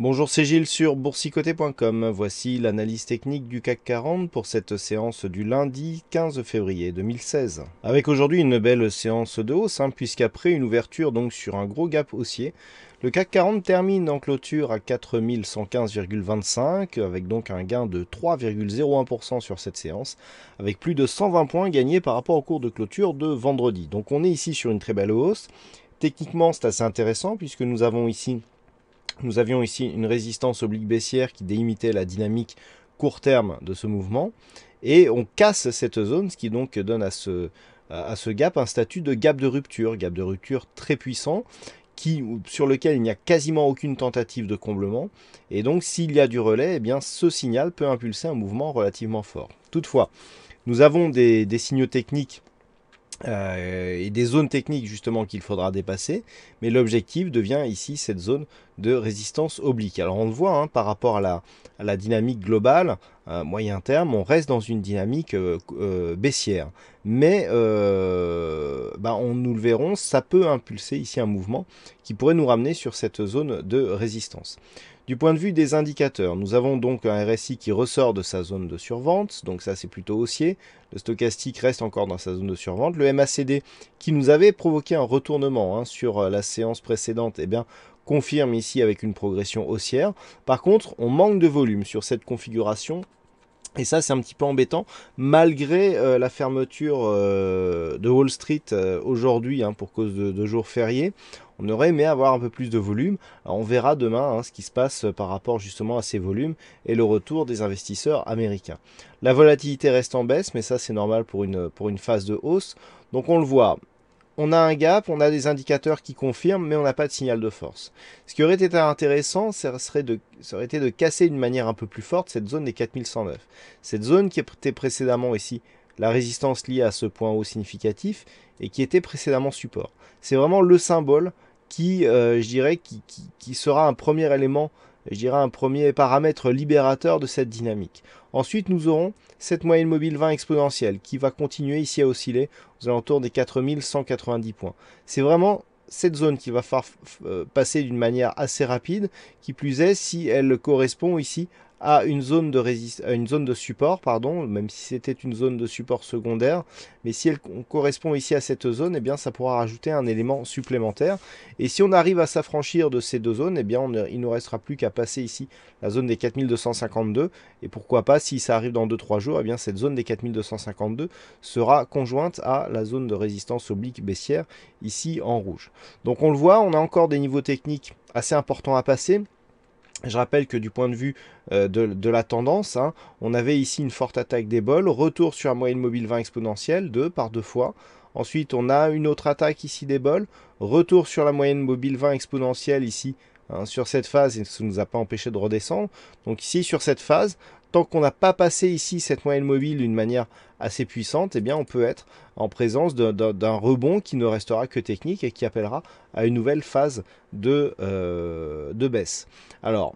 Bonjour, c'est Gilles sur boursicoté.com. Voici l'analyse technique du CAC 40 pour cette séance du lundi 15 février 2016. Avec aujourd'hui une belle séance de hausse, hein, puisqu'après une ouverture donc sur un gros gap haussier, le CAC 40 termine en clôture à 4115,25, avec donc un gain de 3,01% sur cette séance, avec plus de 120 points gagnés par rapport au cours de clôture de vendredi. Donc on est ici sur une très belle hausse. Techniquement, c'est assez intéressant puisque nous avons ici nous avions ici une résistance oblique baissière qui délimitait la dynamique court terme de ce mouvement. Et on casse cette zone, ce qui donc donne à ce, à ce gap un statut de gap de rupture, gap de rupture très puissant, qui, sur lequel il n'y a quasiment aucune tentative de comblement. Et donc s'il y a du relais, eh bien, ce signal peut impulser un mouvement relativement fort. Toutefois, nous avons des, des signaux techniques euh, et des zones techniques justement qu'il faudra dépasser, mais l'objectif devient ici cette zone de résistance oblique. Alors on le voit hein, par rapport à la, dynamique globale, euh, moyen terme, on reste dans une dynamique euh, baissière. Mais bah, on, nous le verrons, ça peut impulser ici un mouvement qui pourrait nous ramener sur cette zone de résistance. Du point de vue des indicateurs, nous avons donc un RSI qui ressort de sa zone de survente, donc ça c'est plutôt haussier. Le stochastique reste encore dans sa zone de survente. Le MACD qui nous avait provoqué un retournement hein, sur euh, la séance précédente, eh bien confirme ici avec une progression haussière. Par contre, on manque de volume sur cette configuration et ça, c'est un petit peu embêtant, malgré euh, la fermeture euh, de Wall Street euh, aujourd'hui, hein, pour cause de, jours fériés. On aurait aimé avoir un peu plus de volume. on verra demain hein, ce qui se passe par rapport justement à ces volumes et le retour des investisseurs américains. La volatilité reste en baisse, mais ça c'est normal pour une, pour une phase de hausse. Donc on le voit, on a un gap, on a des indicateurs qui confirment, mais on n'a pas de signal de force. Ce qui aurait été intéressant, ça, serait de, aurait été de casser d'une manière un peu plus forte cette zone des 4109. Cette zone qui était précédemment ici la résistance liée à ce point haut significatif et qui était précédemment support. C'est vraiment le symbole qui, euh, je dirais, qui, qui, sera un premier élément je dirais, un premier paramètre libérateur de cette dynamique. Ensuite, nous aurons cette moyenne mobile 20 exponentielle qui va continuer ici à osciller aux alentours des 4190 points. C'est vraiment cette zone qui va faire euh, passer d'une manière assez rapide, qui plus est si elle correspond ici à une zone de, une zone de support, pardon, même si c'était une zone de support secondaire. Mais si elle correspond ici à cette zone, eh bien, ça pourra rajouter un élément supplémentaire. Et si on arrive à s'affranchir de ces deux zones, eh bien, ne... il ne restera plus qu'à passer ici la zone des 4252. Et pourquoi pas, si ça arrive dans 2-3 jours, eh bien, cette zone des 4252 sera conjointe à la zone de résistance oblique baissière, ici en rouge. Donc on le voit, on a encore des niveaux techniques assez importants à passer. Je rappelle que du point de vue euh, de, la tendance, hein, on avait ici une forte attaque des bols, retour sur la moyenne mobile 20 exponentielle, 2 par deux fois. Ensuite, on a une autre attaque ici des bols, retour sur la moyenne mobile 20 exponentielle ici, hein, sur cette phase, et ça ne nous a pas empêché de redescendre. Donc ici, sur cette phase, tant qu'on n'a pas passé ici cette moyenne mobile d'une manière assez puissante, et eh bien on peut être en présence d'un rebond qui ne restera que technique et qui appellera à une nouvelle phase euh, de, baisse. Alors,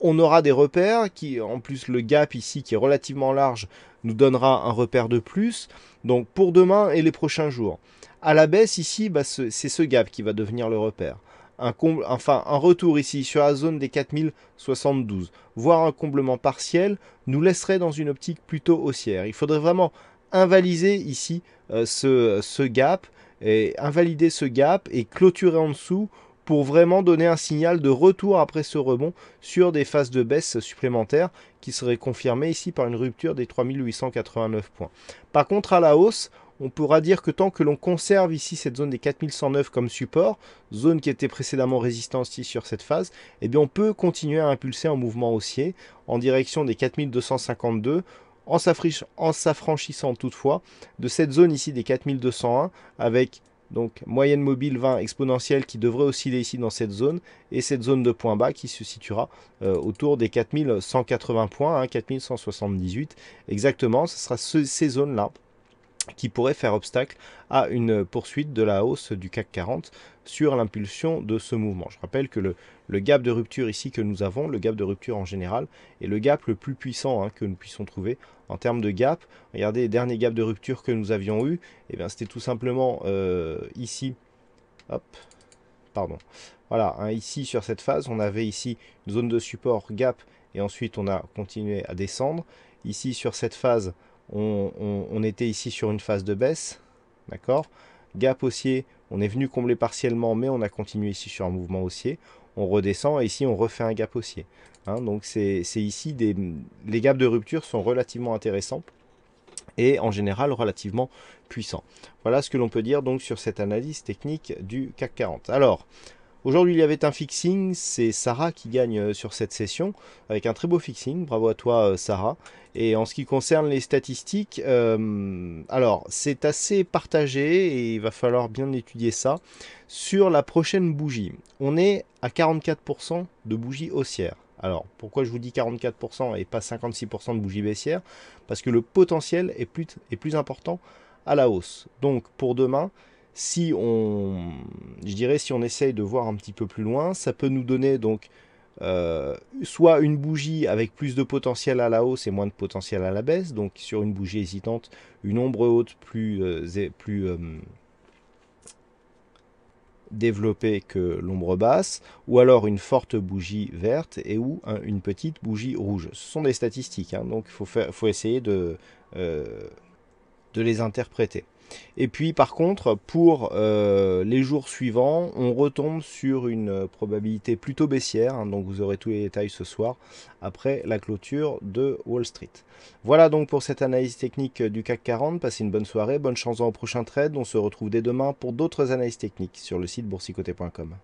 on aura des repères qui, en plus le gap ici qui est relativement large, nous donnera un repère de plus. Donc pour demain et les prochains jours. À la baisse ici, bah, c'est ce gap qui va devenir le repère un, enfin, un retour ici sur la zone des 4072, voire un comblement partiel, nous laisserait dans une optique plutôt haussière. Il faudrait vraiment invalider ici euh, ce, gap, et invalider ce gap et clôturer en dessous pour vraiment donner un signal de retour après ce rebond sur des phases de baisse supplémentaires qui seraient confirmées ici par une rupture des 3889 points. Par contre, à la hausse, on pourra dire que tant que l'on conserve ici cette zone des 4109 comme support, zone qui était précédemment résistante ici sur cette phase, eh bien on peut continuer à impulser en mouvement haussier en direction des 4252 en s'affranchissant toutefois de cette zone ici des 4201 avec donc moyenne mobile 20 exponentielle qui devrait osciller ici dans cette zone et cette zone de point bas qui se situera euh, autour des 4180 points, 4178 hein, exactement, ce sera ces zones là qui pourrait faire obstacle à une poursuite de la hausse du CAC 40 sur l'impulsion de ce mouvement. Je rappelle que le, gap de rupture ici que nous avons, le gap de rupture en général, est le gap le plus puissant hein, que nous puissions trouver en termes de gap. Regardez les derniers gaps de rupture que nous avions eu, et eh bien c'était tout simplement euh, ici, hop, pardon, voilà, hein, ici sur cette phase, on avait ici une zone de support gap, et ensuite on a continué à descendre. Ici sur cette phase, on, était ici sur une phase de baisse, d'accord Gap haussier, on est venu combler partiellement, mais on a continué ici sur un mouvement haussier. On redescend et ici on refait un gap haussier. Hein. donc c'est ici des, les gaps de rupture sont relativement intéressants et en général relativement puissants. Voilà ce que l'on peut dire donc sur cette analyse technique du CAC 40. Alors, Aujourd'hui, il y avait un fixing, c'est Sarah qui gagne euh, sur cette session, avec un très beau fixing, bravo à toi euh, Sarah. Et en ce qui concerne les statistiques, euh, alors c'est assez partagé et il va falloir bien étudier ça. Sur la prochaine bougie, on est à 44% de bougies haussières. Alors pourquoi je vous dis 44% et pas 56% de bougies baissières Parce que le potentiel est plus important à la hausse. Donc pour demain, si on, je dirais, si on essaye de voir un petit peu plus loin, ça peut nous donner donc euh, soit une bougie avec plus de potentiel à la hausse et moins de potentiel à la baisse, donc sur une bougie hésitante, une ombre haute plus, euh, plus euh, développée que l'ombre basse, ou alors une forte bougie verte et ou une petite bougie rouge. Ce sont des statistiques, hein, donc il faut, essayer de les interpréter. Et puis par contre, pour euh, les jours suivants, on retombe sur une euh, probabilité plutôt baissière, hein, donc vous aurez tous les détails ce soir, après la clôture de Wall Street. Voilà donc pour cette analyse technique euh, du CAC 40, passez une bonne soirée, bonne chance dans le prochain trade, on se retrouve dès demain pour d'autres analyses techniques sur le site boursicoté.com.